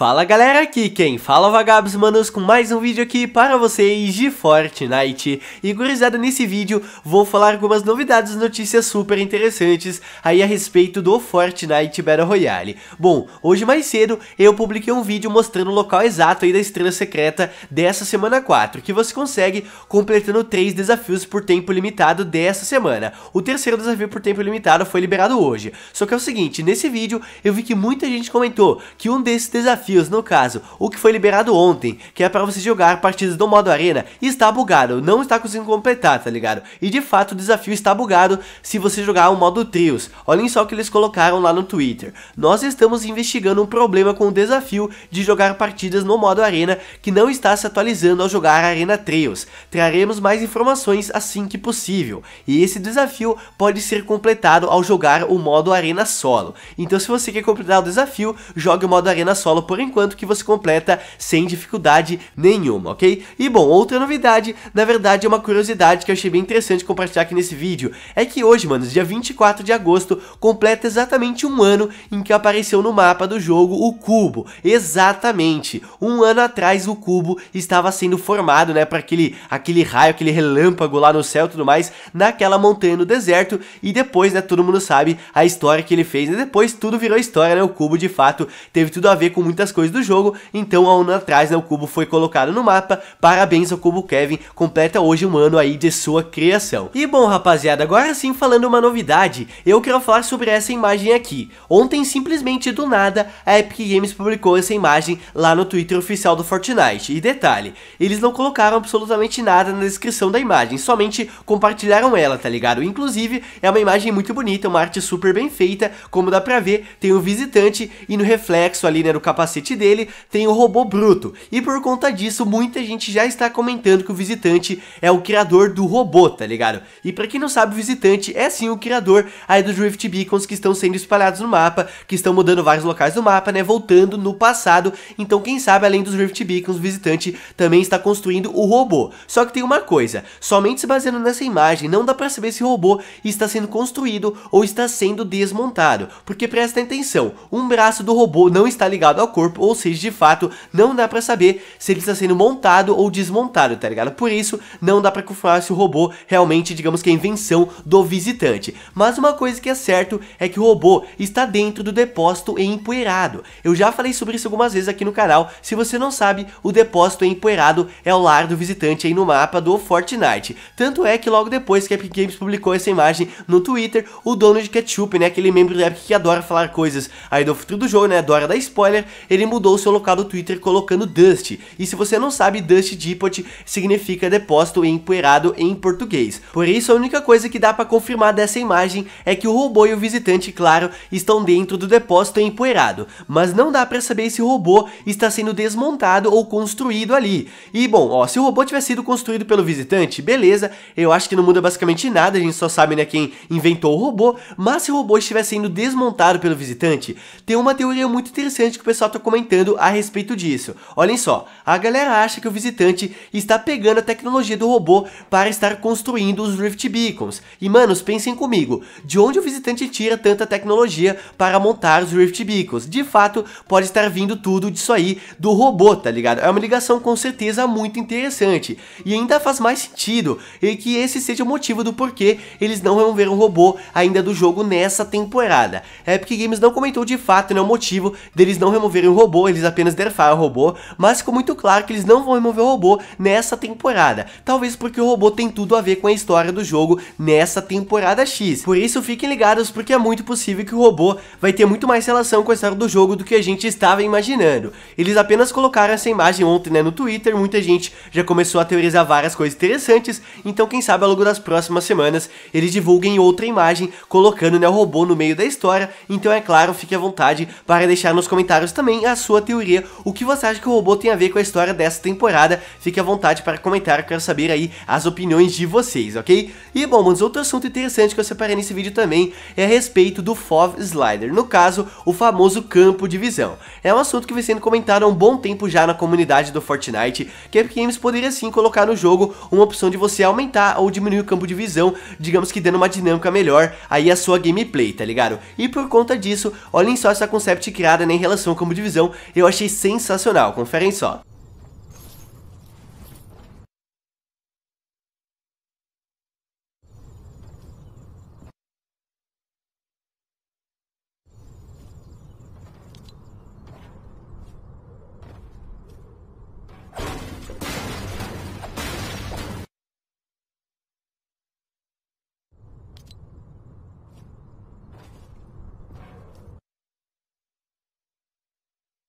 Fala galera, aqui quem fala é Vagabos Manos com mais um vídeo aqui para vocês de Fortnite E gurizada, nesse vídeo vou falar algumas novidades, notícias super interessantes aí a respeito do Fortnite Battle Royale Bom, hoje mais cedo eu publiquei um vídeo mostrando o local exato aí da estrela secreta dessa semana 4 Que você consegue completando 3 desafios por tempo limitado dessa semana O terceiro desafio por tempo limitado foi liberado hoje Só que é o seguinte, nesse vídeo eu vi que muita gente comentou que um desses desafios desafios, no caso, o que foi liberado ontem, que é para você jogar partidas do modo arena, e está bugado, não está conseguindo completar, tá ligado? E de fato o desafio está bugado se você jogar o modo trios. Olhem só o que eles colocaram lá no Twitter. Nós estamos investigando um problema com o desafio de jogar partidas no modo arena que não está se atualizando ao jogar Arena Trios. Traremos mais informações assim que possível. E esse desafio pode ser completado ao jogar o modo arena solo. Então se você quer completar o desafio, jogue o modo arena solo por por enquanto que você completa sem dificuldade nenhuma, ok? E bom, outra novidade, na verdade é uma curiosidade que eu achei bem interessante compartilhar aqui nesse vídeo, é que hoje, mano, dia 24 de agosto, completa exatamente um ano em que apareceu no mapa do jogo o cubo, exatamente, um ano atrás o cubo estava sendo formado, né, para aquele, aquele raio, aquele relâmpago lá no céu e tudo mais, naquela montanha no deserto, e depois, né, todo mundo sabe a história que ele fez, e né? depois tudo virou história, né, o cubo de fato teve tudo a ver com muita muitas coisas do jogo, então há um ano atrás né, o cubo foi colocado no mapa. Parabéns ao cubo Kevin, completa hoje um ano aí de sua criação. E bom rapaziada, agora sim falando uma novidade, eu quero falar sobre essa imagem aqui. Ontem simplesmente do nada a Epic Games publicou essa imagem lá no Twitter oficial do Fortnite. E detalhe, eles não colocaram absolutamente nada na descrição da imagem, somente compartilharam ela, tá ligado? Inclusive é uma imagem muito bonita, uma arte super bem feita, como dá pra ver, tem um visitante e no reflexo ali né, do capacete capacete dele tem o robô bruto, e por conta disso muita gente já está comentando que o visitante é o criador do robô, tá ligado? E para quem não sabe, o visitante é sim o criador aí dos Rift Beacons que estão sendo espalhados no mapa, que estão mudando vários locais do mapa, né, voltando no passado, então quem sabe além dos Rift Beacons, o visitante também está construindo o robô. Só que tem uma coisa, somente se baseando nessa imagem, não dá para saber se o robô está sendo construído ou está sendo desmontado, porque presta atenção, um braço do robô não está ligado ao corpo, corpo, ou seja, de fato, não dá para saber se ele está sendo montado ou desmontado, tá ligado? Por isso, não dá para confirmar se o robô realmente, digamos que é invenção do visitante. Mas uma coisa que é certo é que o robô está dentro do depósito empoeirado. Eu já falei sobre isso algumas vezes aqui no canal, se você não sabe, o depósito empoeirado é o lar do visitante aí no mapa do Fortnite. Tanto é que logo depois que a Epic Games publicou essa imagem no Twitter, o dono de Ketchup, né, aquele membro da Epic que adora falar coisas aí do futuro do jogo, né, adora dar spoiler, ele mudou seu local do Twitter colocando Dust. E se você não sabe, Dust Depot significa depósito empoeirado em português. Por isso, a única coisa que dá para confirmar dessa imagem é que o robô e o visitante, claro, estão dentro do depósito empoeirado, mas não dá para saber se o robô está sendo desmontado ou construído ali. E bom, ó, se o robô tivesse sido construído pelo visitante, beleza, eu acho que não muda basicamente nada, a gente só sabe né, quem inventou o robô, mas se o robô estiver sendo desmontado pelo visitante, tem uma teoria muito interessante que o pessoal tá comentando a respeito disso. Olhem só, a galera acha que o visitante está pegando a tecnologia do robô para estar construindo os Rift Beacons. E manos, pensem comigo, de onde o visitante tira tanta tecnologia para montar os Rift Beacons? De fato, pode estar vindo tudo disso aí do robô, tá ligado? É uma ligação com certeza muito interessante. E ainda faz mais sentido e que esse seja o motivo do porquê eles não vão ver um robô ainda do jogo nessa temporada. Epic Games não comentou de fato né, o motivo deles não removerem o robô, eles apenas nerfaram o robô, mas ficou muito claro que eles não vão remover o robô nessa temporada. Talvez porque o robô tem tudo a ver com a história do jogo nessa temporada X. Por isso fiquem ligados porque é muito possível que o robô vai ter muito mais relação com a história do jogo do que a gente estava imaginando. Eles apenas colocaram essa imagem ontem né, no Twitter, muita gente já começou a teorizar várias coisas interessantes, então quem sabe ao longo das próximas semanas eles divulguem outra imagem colocando né, o robô no meio da história, então é claro, fique à vontade para deixar nos comentários também a sua teoria. O que você acha que o robô tem a ver com a história dessa temporada? Fique à vontade para comentar, eu quero saber aí as opiniões de vocês, ok? E bom, mas outro assunto interessante que eu separei nesse vídeo também é a respeito do FOV Slider, no caso, o famoso campo de visão. É um assunto que vem sendo comentado há um bom tempo já na comunidade do Fortnite, que a Epic Games poderia sim colocar no jogo uma opção de você aumentar ou diminuir o campo de visão, digamos que dando uma dinâmica melhor aí a sua gameplay, tá ligado? E por conta disso, olhem só essa concept criada né, em relação ao campo de visão eu achei sensacional, conferem só.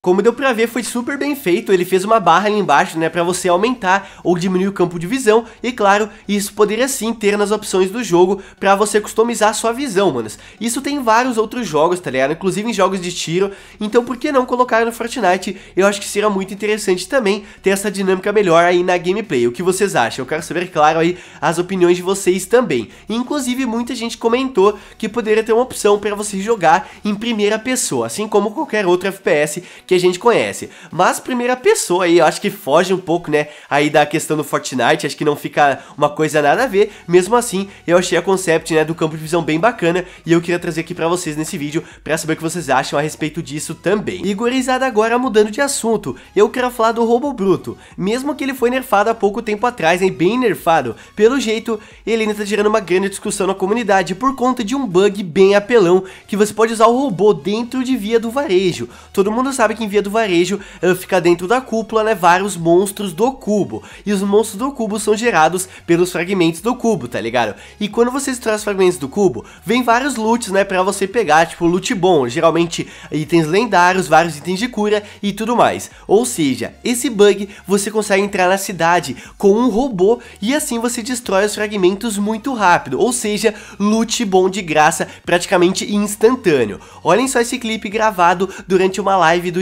Como deu pra ver, foi super bem feito, ele fez uma barra ali embaixo, né, pra você aumentar ou diminuir o campo de visão, e claro, isso poderia sim ter nas opções do jogo pra você customizar a sua visão, manos. Isso tem em vários outros jogos, tá ligado? Inclusive em jogos de tiro, então por que não colocar no Fortnite? Eu acho que seria muito interessante também ter essa dinâmica melhor aí na gameplay. O que vocês acham? Eu quero saber, claro, aí as opiniões de vocês também. inclusive, muita gente comentou que poderia ter uma opção pra você jogar em primeira pessoa, assim como qualquer outro FPS que a gente conhece. Mas primeira pessoa aí, eu acho que foge um pouco, né, aí da questão do Fortnite, acho que não fica uma coisa nada a ver. Mesmo assim, eu achei a concept, né, do campo de visão bem bacana e eu queria trazer aqui para vocês nesse vídeo para saber o que vocês acham a respeito disso também. Igorizada agora mudando de assunto, eu quero falar do Robo Bruto. Mesmo que ele foi nerfado há pouco tempo atrás, hein, bem nerfado, pelo jeito, ele ainda tá gerando uma grande discussão na comunidade por conta de um bug bem apelão que você pode usar o robô dentro de via do varejo. Todo mundo sabe que que envia do varejo uh, fica dentro da cúpula levar né, os monstros do cubo. E os monstros do cubo são gerados pelos fragmentos do cubo, tá ligado? E quando você extrai os fragmentos do cubo, vem vários loots, né, pra você pegar, tipo, loot bom, geralmente itens lendários, vários itens de cura e tudo mais. Ou seja, esse bug você consegue entrar na cidade com um robô e assim você destrói os fragmentos muito rápido, ou seja, loot bom de graça praticamente instantâneo. Olhem só esse clipe gravado durante uma live do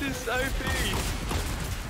This is so OP.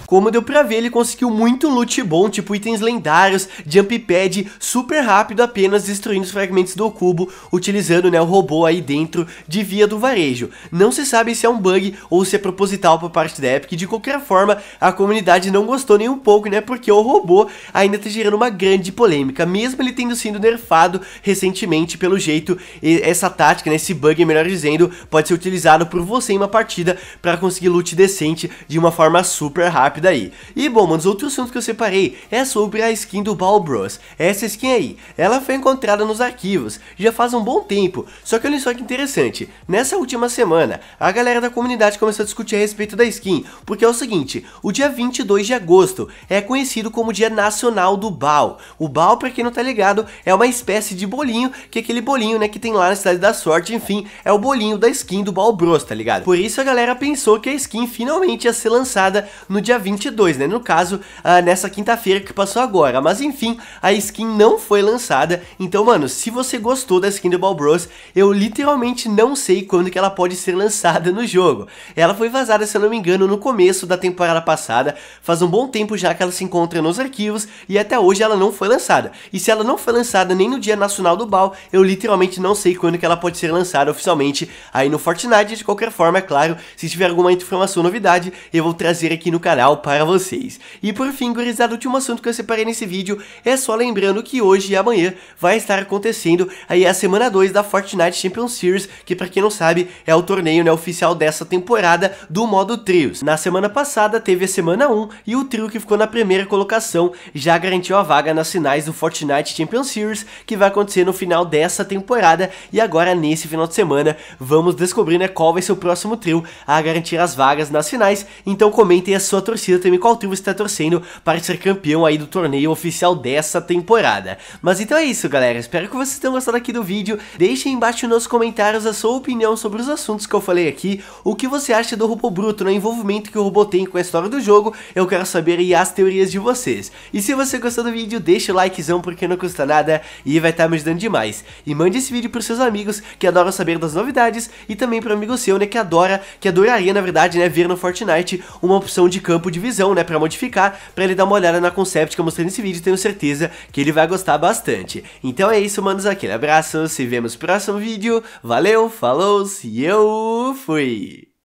Como deu pra ver, ele conseguiu muito loot bom, tipo itens lendários, jump pad, super rápido apenas destruindo os fragmentos do cubo, utilizando né, o robô aí dentro de via do varejo. Não se sabe se é um bug ou se é proposital por parte da Epic, de qualquer forma, a comunidade não gostou nem um pouco, né, porque o robô ainda tá gerando uma grande polêmica, mesmo ele tendo sido nerfado recentemente, pelo jeito, essa tática, né, esse bug, melhor dizendo, pode ser utilizado por você em uma partida para conseguir loot decente de uma forma super rápida rápida aí. E bom, mas outro assunto que eu separei é sobre a skin do Bros. Essa skin aí, ela foi encontrada nos arquivos, já faz um bom tempo, só que olha só que interessante, nessa última semana, a galera da comunidade começou a discutir a respeito da skin, porque é o seguinte, o dia 22 de agosto é conhecido como dia nacional do Bal. O Bal, pra quem não tá ligado, é uma espécie de bolinho, que é aquele bolinho, né, que tem lá na Cidade da Sorte, enfim, é o bolinho da skin do Bros, tá ligado? Por isso a galera pensou que a skin finalmente ia ser lançada no dia 22, né? No caso, ah, nessa quinta-feira que passou agora. Mas enfim, a skin não foi lançada. Então, mano, se você gostou da skin do Ball Bros, eu literalmente não sei quando que ela pode ser lançada no jogo. Ela foi vazada, se eu não me engano, no começo da temporada passada. Faz um bom tempo já que ela se encontra nos arquivos e até hoje ela não foi lançada. E se ela não foi lançada nem no Dia Nacional do Ball, eu literalmente não sei quando que ela pode ser lançada oficialmente aí no Fortnite. De qualquer forma, é claro, se tiver alguma informação novidade, eu vou trazer aqui no canal legal para vocês. E por fim, gurizada, o último assunto que eu separei nesse vídeo é só lembrando que hoje e amanhã vai estar acontecendo aí a semana 2 da Fortnite Champions Series, que para quem não sabe é o torneio né, oficial dessa temporada do modo trios. Na semana passada teve a semana 1 um, e o trio que ficou na primeira colocação já garantiu a vaga nas finais do Fortnite Champions Series, que vai acontecer no final dessa temporada e agora nesse final de semana vamos descobrir né, qual vai ser o próximo trio a garantir as vagas nas finais, então comentem a sua torcida torcida também qual time você está torcendo para ser campeão aí do torneio oficial dessa temporada. Mas então é isso, galera. Espero que vocês tenham gostado aqui do vídeo. Deixem embaixo nos comentários a sua opinião sobre os assuntos que eu falei aqui, o que você acha do robô bruto, no né? envolvimento que o robô tem com a história do jogo. Eu quero saber aí as teorias de vocês. E se você gostou do vídeo, deixa o likezão porque não custa nada e vai estar tá me ajudando demais. E mande esse vídeo para seus amigos que adoram saber das novidades e também para o amigo seu, né, que adora, que adoraria, na verdade, né, ver no Fortnite uma opção de campo de de visão, né, pra modificar, pra ele dar uma olhada na concept que eu mostrei nesse vídeo, tenho certeza que ele vai gostar bastante. Então é isso, manos, aquele abraço, se vemos no próximo vídeo, valeu, falou, e eu fui!